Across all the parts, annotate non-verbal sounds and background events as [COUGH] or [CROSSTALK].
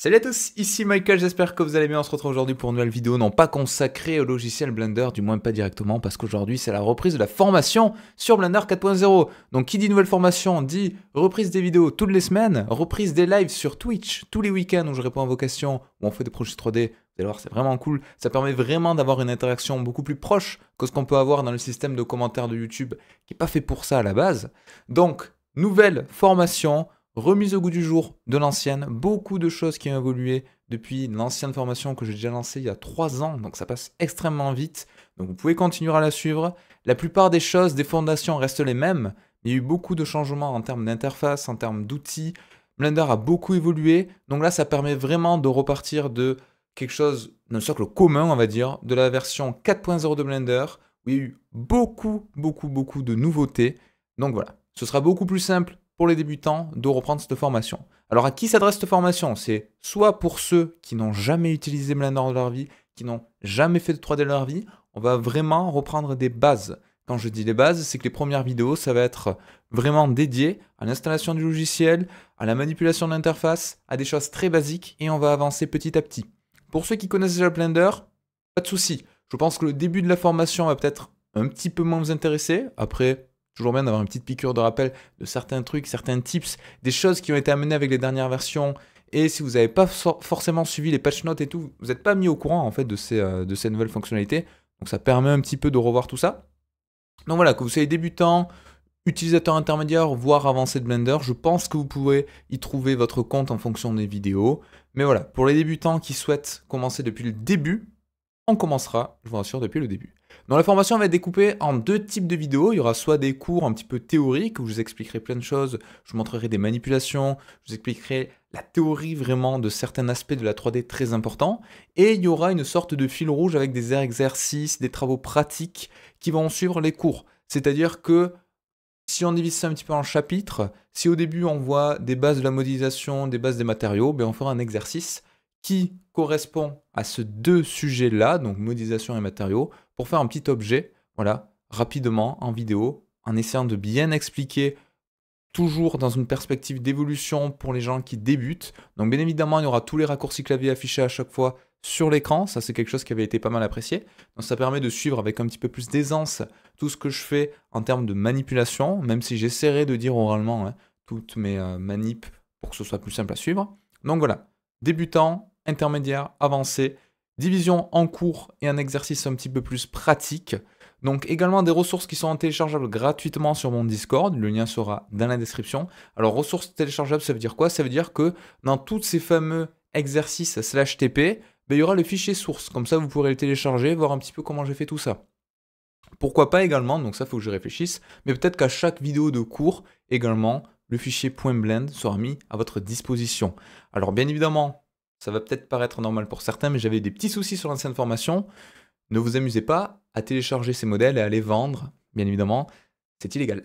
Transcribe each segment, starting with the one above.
Salut à tous, ici Michael, j'espère que vous allez bien, on se retrouve aujourd'hui pour une nouvelle vidéo, non pas consacrée au logiciel Blender, du moins pas directement, parce qu'aujourd'hui c'est la reprise de la formation sur Blender 4.0. Donc qui dit nouvelle formation dit reprise des vidéos toutes les semaines, reprise des lives sur Twitch tous les week-ends où je réponds à vos questions, où on fait des projets 3D, vous allez c'est vraiment cool. Ça permet vraiment d'avoir une interaction beaucoup plus proche que ce qu'on peut avoir dans le système de commentaires de YouTube, qui n'est pas fait pour ça à la base. Donc, nouvelle formation, remise au goût du jour de l'ancienne, beaucoup de choses qui ont évolué depuis l'ancienne formation que j'ai déjà lancée il y a 3 ans, donc ça passe extrêmement vite, donc vous pouvez continuer à la suivre. La plupart des choses, des fondations restent les mêmes, il y a eu beaucoup de changements en termes d'interface, en termes d'outils, Blender a beaucoup évolué, donc là ça permet vraiment de repartir de quelque chose d'un socle commun, on va dire, de la version 4.0 de Blender, où il y a eu beaucoup, beaucoup, beaucoup de nouveautés, donc voilà, ce sera beaucoup plus simple pour les débutants de reprendre cette formation. Alors à qui s'adresse cette formation C'est soit pour ceux qui n'ont jamais utilisé Blender dans leur vie, qui n'ont jamais fait de 3D de leur vie, on va vraiment reprendre des bases. Quand je dis les bases, c'est que les premières vidéos, ça va être vraiment dédié à l'installation du logiciel, à la manipulation de l'interface, à des choses très basiques, et on va avancer petit à petit. Pour ceux qui connaissent déjà Blender, pas de souci. Je pense que le début de la formation va peut-être un petit peu moins vous intéresser. Après, Toujours bien d'avoir une petite piqûre de rappel de certains trucs, certains tips, des choses qui ont été amenées avec les dernières versions. Et si vous n'avez pas forcément suivi les patch notes et tout, vous n'êtes pas mis au courant en fait de ces, euh, de ces nouvelles fonctionnalités. Donc ça permet un petit peu de revoir tout ça. Donc voilà, que vous soyez débutant, utilisateur intermédiaire, voire avancé de Blender, je pense que vous pouvez y trouver votre compte en fonction des vidéos. Mais voilà, pour les débutants qui souhaitent commencer depuis le début, on commencera, je vous rassure, depuis le début. Dans la formation, on va être découpé en deux types de vidéos. Il y aura soit des cours un petit peu théoriques où je vous expliquerai plein de choses, je vous montrerai des manipulations, je vous expliquerai la théorie vraiment de certains aspects de la 3D très importants. Et il y aura une sorte de fil rouge avec des exercices, des travaux pratiques qui vont suivre les cours. C'est-à-dire que si on divise ça un petit peu en chapitres, si au début on voit des bases de la modélisation, des bases des matériaux, ben on fera un exercice qui correspond à ces deux sujets-là, donc modélisation et matériaux, pour faire un petit objet, voilà, rapidement, en vidéo, en essayant de bien expliquer toujours dans une perspective d'évolution pour les gens qui débutent. Donc bien évidemment, il y aura tous les raccourcis clavier affichés à chaque fois sur l'écran, ça c'est quelque chose qui avait été pas mal apprécié. Donc ça permet de suivre avec un petit peu plus d'aisance tout ce que je fais en termes de manipulation, même si j'essaierai de dire oralement hein, toutes mes euh, pour que ce soit plus simple à suivre. Donc voilà, débutant, intermédiaire, avancé, division en cours et un exercice un petit peu plus pratique. Donc également des ressources qui sont téléchargeables gratuitement sur mon Discord, le lien sera dans la description. Alors ressources téléchargeables, ça veut dire quoi Ça veut dire que dans tous ces fameux exercices slash TP, ben, il y aura le fichier source. Comme ça, vous pourrez le télécharger, voir un petit peu comment j'ai fait tout ça. Pourquoi pas également, donc ça faut que je réfléchisse, mais peut-être qu'à chaque vidéo de cours, également, le fichier .blend sera mis à votre disposition. Alors bien évidemment, ça va peut-être paraître normal pour certains, mais j'avais des petits soucis sur l'ancienne formation. Ne vous amusez pas à télécharger ces modèles et à les vendre, bien évidemment, c'est illégal.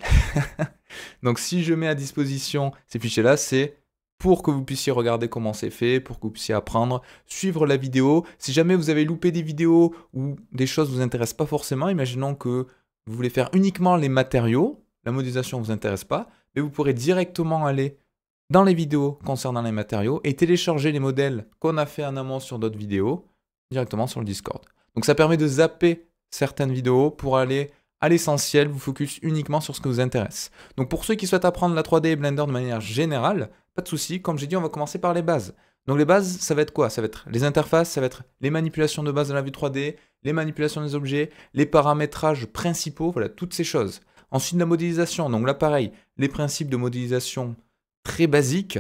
[LAUGHS] Donc si je mets à disposition ces fichiers-là, c'est pour que vous puissiez regarder comment c'est fait, pour que vous puissiez apprendre, suivre la vidéo. Si jamais vous avez loupé des vidéos ou des choses vous intéressent pas forcément, imaginons que vous voulez faire uniquement les matériaux, la modélisation ne vous intéresse pas, mais vous pourrez directement aller dans les vidéos concernant les matériaux et télécharger les modèles qu'on a fait en amont sur d'autres vidéos directement sur le Discord. Donc ça permet de zapper certaines vidéos pour aller à l'essentiel, vous focus uniquement sur ce qui vous intéresse. Donc pour ceux qui souhaitent apprendre la 3D et Blender de manière générale, pas de souci, comme j'ai dit, on va commencer par les bases. Donc les bases, ça va être quoi Ça va être les interfaces, ça va être les manipulations de base de la vue 3D, les manipulations des objets, les paramétrages principaux, voilà, toutes ces choses. Ensuite, la modélisation. Donc là, pareil, les principes de modélisation très basiques.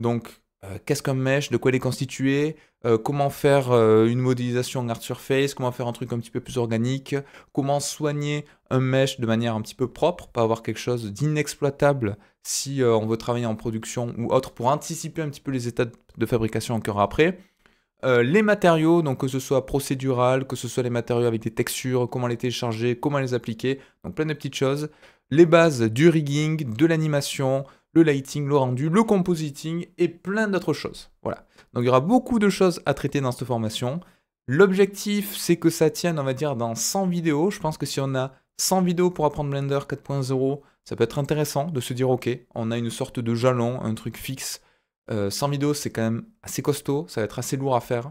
Donc, euh, qu'est-ce qu'un mesh, de quoi il est constitué, euh, comment faire euh, une modélisation en art surface, comment faire un truc un petit peu plus organique, comment soigner un mesh de manière un petit peu propre, pas avoir quelque chose d'inexploitable si on veut travailler en production ou autre, pour anticiper un petit peu les états de fabrication encore après. Euh, les matériaux, donc que ce soit procédural, que ce soit les matériaux avec des textures, comment les télécharger, comment les appliquer, donc plein de petites choses. Les bases du rigging, de l'animation, le lighting, le rendu, le compositing et plein d'autres choses. Voilà. Donc il y aura beaucoup de choses à traiter dans cette formation. L'objectif, c'est que ça tienne, on va dire, dans 100 vidéos. Je pense que si on a 100 vidéos pour apprendre Blender 4.0, ça peut être intéressant de se dire, ok, on a une sorte de jalon, un truc fixe 100 euh, vidéos, c'est quand même assez costaud, ça va être assez lourd à faire.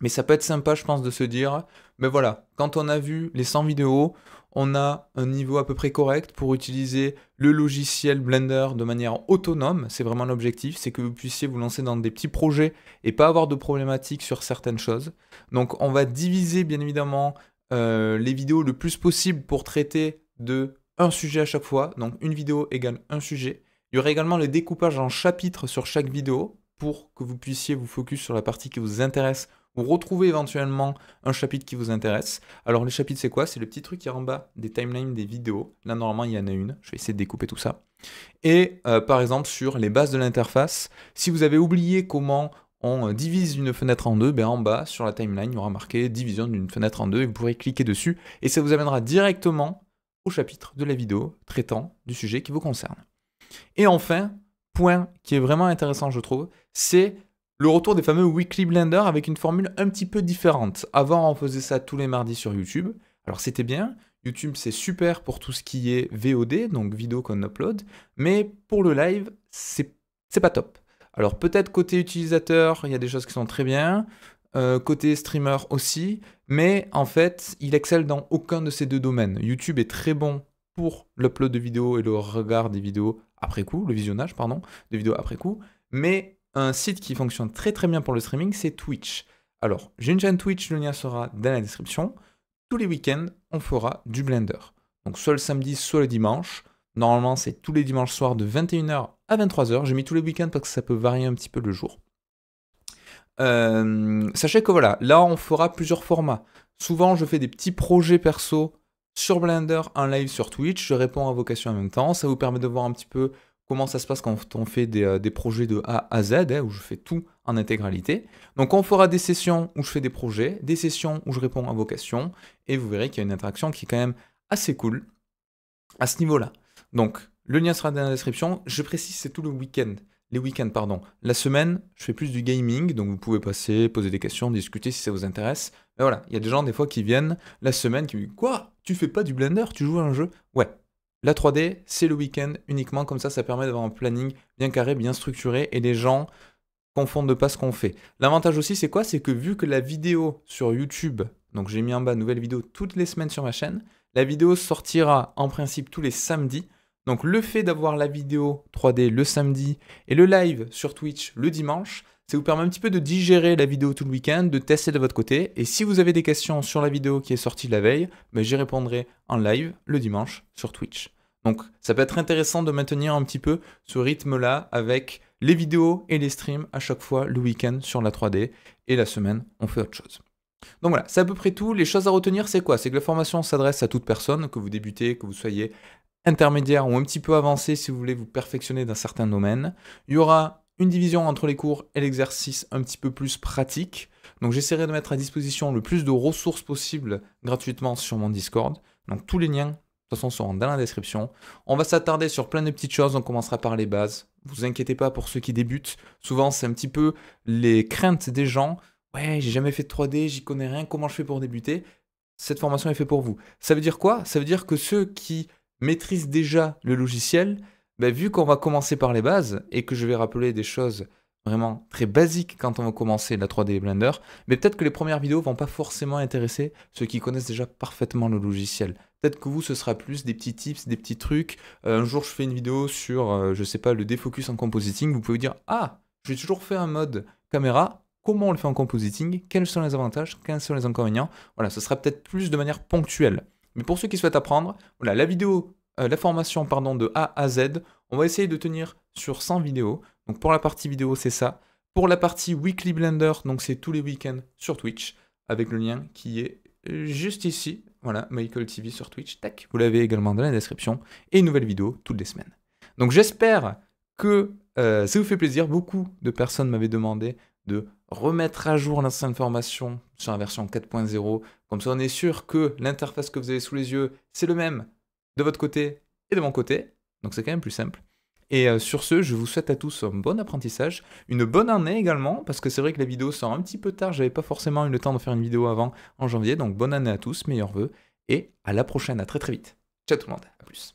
Mais ça peut être sympa, je pense, de se dire, mais ben voilà, quand on a vu les 100 vidéos, on a un niveau à peu près correct pour utiliser le logiciel Blender de manière autonome. C'est vraiment l'objectif, c'est que vous puissiez vous lancer dans des petits projets et pas avoir de problématiques sur certaines choses. Donc on va diviser bien évidemment euh, les vidéos le plus possible pour traiter de un sujet à chaque fois. Donc une vidéo égale un sujet. Il y aura également le découpage en chapitres sur chaque vidéo pour que vous puissiez vous focus sur la partie qui vous intéresse ou retrouver éventuellement un chapitre qui vous intéresse. Alors les chapitres, c'est quoi C'est le petit truc qui est en bas des timelines des vidéos. Là normalement il y en a une, je vais essayer de découper tout ça. Et euh, par exemple sur les bases de l'interface, si vous avez oublié comment on euh, divise une fenêtre en deux, ben en bas sur la timeline il y aura marqué division d'une fenêtre en deux et vous pourrez cliquer dessus et ça vous amènera directement au chapitre de la vidéo traitant du sujet qui vous concerne. Et enfin, point qui est vraiment intéressant, je trouve, c'est le retour des fameux Weekly Blender avec une formule un petit peu différente. Avant, on faisait ça tous les mardis sur YouTube. Alors c'était bien. YouTube, c'est super pour tout ce qui est VOD, donc vidéo qu'on upload. Mais pour le live, c'est pas top. Alors peut-être côté utilisateur, il y a des choses qui sont très bien. Euh, côté streamer aussi. Mais en fait, il excelle dans aucun de ces deux domaines. YouTube est très bon pour l'upload de vidéos et le regard des vidéos après coup, le visionnage, pardon, de vidéos après coup. Mais un site qui fonctionne très très bien pour le streaming, c'est Twitch. Alors, j'ai une chaîne Twitch, le lien sera dans la description. Tous les week-ends, on fera du Blender. Donc, soit le samedi, soit le dimanche. Normalement, c'est tous les dimanches soirs de 21h à 23h. J'ai mis tous les week-ends parce que ça peut varier un petit peu le jour. Euh, sachez que voilà, là on fera plusieurs formats. Souvent je fais des petits projets perso sur Blender, un live sur Twitch. Je réponds à vocation en même temps. Ça vous permet de voir un petit peu comment ça se passe quand on fait des, euh, projets de A à Z, hein, où je fais tout en intégralité. Donc on fera des sessions où je fais des projets, des sessions où je réponds à vocation. et vous verrez qu'il y a une interaction qui est quand même assez cool à ce niveau-là. Donc le lien sera dans la description. Je précise, c'est tout le week-end. Les week-ends, pardon. La semaine, je fais plus du gaming, donc vous pouvez passer, poser des questions, discuter si ça vous intéresse. Mais voilà, il y a des gens des fois qui viennent la semaine qui me disent Quoi tu fais pas du Blender, tu joues à un jeu. Ouais. La 3D, c'est le week-end uniquement, comme ça, ça permet d'avoir un planning bien carré, bien structuré, et les gens confondent pas ce qu'on fait. L'avantage aussi, c'est quoi C'est que vu que la vidéo sur YouTube, donc j'ai mis en bas nouvelle vidéo toutes les semaines sur ma chaîne, la vidéo sortira en principe tous les samedis, donc le fait d'avoir la vidéo 3D le samedi et le live sur Twitch le dimanche, ça vous permet un petit peu de digérer la vidéo tout le week-end, de tester de votre côté. Et si vous avez des questions sur la vidéo qui est sortie la veille, ben, j'y répondrai en live le dimanche sur Twitch. Donc ça peut être intéressant de maintenir un petit peu ce rythme-là avec les vidéos et les streams à chaque fois le week-end sur la 3D. Et la semaine, on fait autre chose. Donc voilà, c'est à peu près tout. Les choses à retenir, c'est quoi C'est que la formation s'adresse à toute personne, que vous débutez, que vous soyez intermédiaire ou un petit peu avancé si vous voulez vous perfectionner dans certains domaines. Il y aura une division entre les cours et l'exercice un petit peu plus pratique. Donc j'essaierai de mettre à disposition le plus de ressources possibles gratuitement sur mon Discord. Donc tous les liens, de toute façon, seront dans la description. On va s'attarder sur plein de petites choses. On commencera par les bases. Vous inquiétez pas pour ceux qui débutent. Souvent, c'est un petit peu les craintes des gens. Ouais, j'ai jamais fait de 3D, j'y connais rien, comment je fais pour débuter Cette formation est faite pour vous. Ça veut dire quoi Ça veut dire que ceux qui maîtrise déjà le logiciel, bah, vu qu'on va commencer par les bases et que je vais rappeler des choses vraiment très basiques quand on va commencer la 3D Blender, mais peut-être que les premières vidéos vont pas forcément intéresser ceux qui connaissent déjà parfaitement le logiciel. Peut-être que vous, ce sera plus des petits tips, des petits trucs. Euh, un jour, je fais une vidéo sur, je euh, je sais pas, le défocus en compositing. Vous pouvez vous dire, ah, j'ai toujours fait un mode caméra. Comment on le fait en compositing Quels sont les avantages Quels sont les inconvénients Voilà, ce sera peut-être plus de manière ponctuelle. Mais pour ceux qui souhaitent apprendre, voilà, la vidéo, euh, la formation pardon, de A à Z, on va essayer de tenir sur 100 vidéos. Donc pour la partie vidéo, c'est ça. Pour la partie Weekly Blender, donc c'est tous les week-ends sur Twitch, avec le lien qui est euh, juste ici. Voilà, Michael TV sur Twitch, tac. Vous l'avez également dans la description. Et une nouvelle vidéo toutes les semaines. Donc j'espère que euh, ça vous fait plaisir. Beaucoup de personnes m'avaient demandé de remettre à jour l'ancienne formation sur la version 4.0. Comme ça, on est sûr que l'interface que vous avez sous les yeux, c'est le même de votre côté et de mon côté. Donc c'est quand même plus simple. Et euh, sur ce, je vous souhaite à tous un bon apprentissage, une bonne année également, parce que c'est vrai que la vidéo sort un petit peu tard, j'avais pas forcément eu le temps de faire une vidéo avant en janvier, donc bonne année à tous, meilleurs vœux et à la prochaine, à très très vite. Ciao tout le monde, à plus.